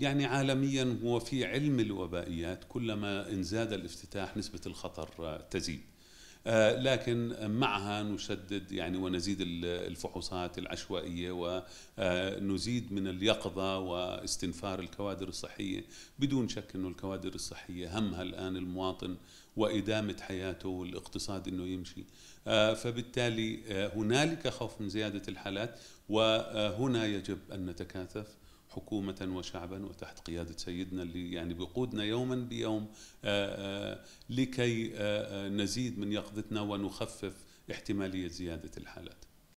يعني عالميا هو في علم الوبائيات كلما إن زاد الافتتاح نسبة الخطر آه، تزيد آه، لكن معها نشدد يعني ونزيد الفحوصات العشوائية ونزيد آه، من اليقظة واستنفار الكوادر الصحية بدون شك أنه الكوادر الصحية همها الآن المواطن وإدامة حياته والاقتصاد أنه يمشي فبالتالي هنالك خوف من زيادة الحالات وهنا يجب أن نتكاثف حكومة وشعبا وتحت قيادة سيدنا اللي يعني بيقودنا يوما بيوم آه، آه، لكي آه، نزيد من يقظتنا ونخفف احتمالية زيادة الحالات